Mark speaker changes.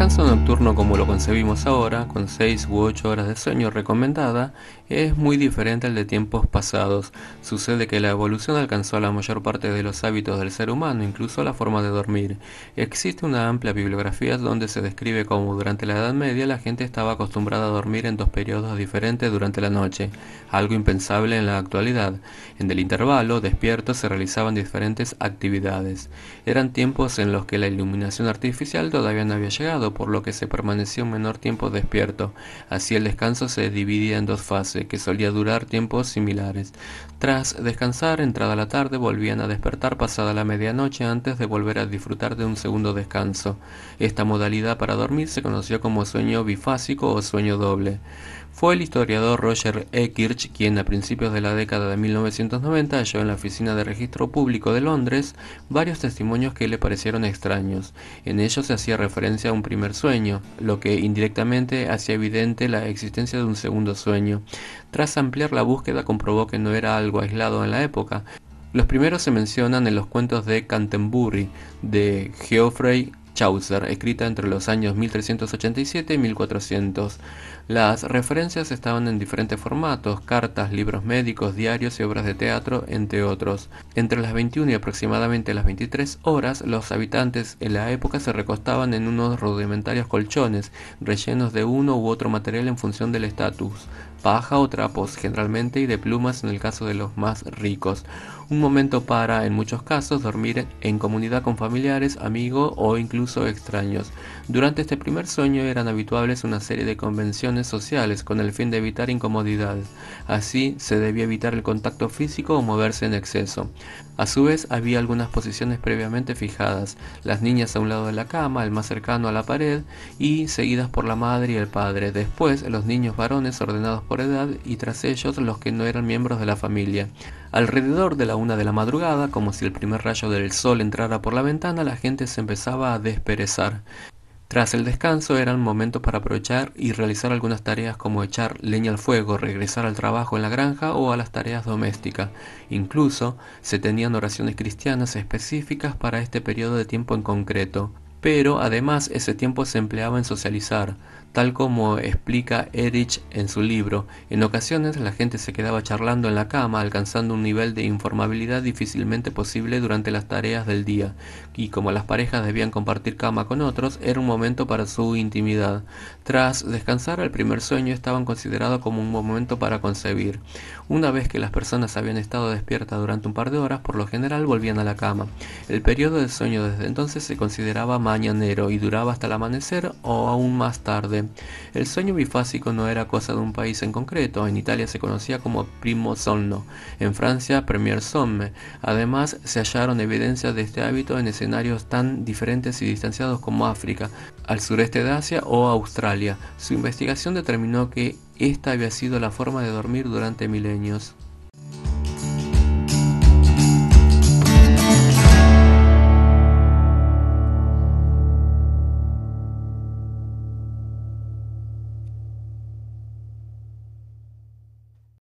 Speaker 1: El descanso nocturno como lo concebimos ahora, con 6 u 8 horas de sueño recomendada, es muy diferente al de tiempos pasados. Sucede que la evolución alcanzó la mayor parte de los hábitos del ser humano, incluso la forma de dormir. Existe una amplia bibliografía donde se describe cómo durante la Edad Media la gente estaba acostumbrada a dormir en dos periodos diferentes durante la noche, algo impensable en la actualidad. En el intervalo, despierto se realizaban diferentes actividades. Eran tiempos en los que la iluminación artificial todavía no había llegado por lo que se permaneció un menor tiempo despierto. Así el descanso se dividía en dos fases, que solía durar tiempos similares. Tras descansar, entrada la tarde, volvían a despertar pasada la medianoche antes de volver a disfrutar de un segundo descanso. Esta modalidad para dormir se conoció como sueño bifásico o sueño doble. Fue el historiador Roger E. Kirch quien a principios de la década de 1990 halló en la Oficina de Registro Público de Londres varios testimonios que le parecieron extraños. En ellos se hacía referencia a un primer sueño, lo que indirectamente hacía evidente la existencia de un segundo sueño. Tras ampliar la búsqueda comprobó que no era algo aislado en la época. Los primeros se mencionan en los cuentos de Canterbury, de Geoffrey Chaucer, escrita entre los años 1387 y 1400. Las referencias estaban en diferentes formatos, cartas, libros médicos, diarios y obras de teatro, entre otros. Entre las 21 y aproximadamente las 23 horas, los habitantes en la época se recostaban en unos rudimentarios colchones, rellenos de uno u otro material en función del estatus paja o trapos generalmente y de plumas en el caso de los más ricos. Un momento para, en muchos casos, dormir en comunidad con familiares, amigos o incluso extraños. Durante este primer sueño eran habituales una serie de convenciones sociales con el fin de evitar incomodidades. Así se debía evitar el contacto físico o moverse en exceso. A su vez había algunas posiciones previamente fijadas, las niñas a un lado de la cama, el más cercano a la pared y seguidas por la madre y el padre. Después los niños varones ordenados por edad y tras ellos los que no eran miembros de la familia. Alrededor de la una de la madrugada, como si el primer rayo del sol entrara por la ventana, la gente se empezaba a desperezar. Tras el descanso era el momento para aprovechar y realizar algunas tareas como echar leña al fuego, regresar al trabajo en la granja o a las tareas domésticas. Incluso se tenían oraciones cristianas específicas para este periodo de tiempo en concreto pero además ese tiempo se empleaba en socializar, tal como explica Erich en su libro. En ocasiones la gente se quedaba charlando en la cama, alcanzando un nivel de informabilidad difícilmente posible durante las tareas del día, y como las parejas debían compartir cama con otros, era un momento para su intimidad. Tras descansar, el primer sueño estaban considerado como un momento para concebir. Una vez que las personas habían estado despiertas durante un par de horas, por lo general volvían a la cama. El periodo de sueño desde entonces se consideraba más mañanero y duraba hasta el amanecer o aún más tarde. El sueño bifásico no era cosa de un país en concreto, en Italia se conocía como primo sonno, en Francia premier somme. Además, se hallaron evidencias de este hábito en escenarios tan diferentes y distanciados como África, al sureste de Asia o Australia. Su investigación determinó que esta había sido la forma de dormir durante milenios.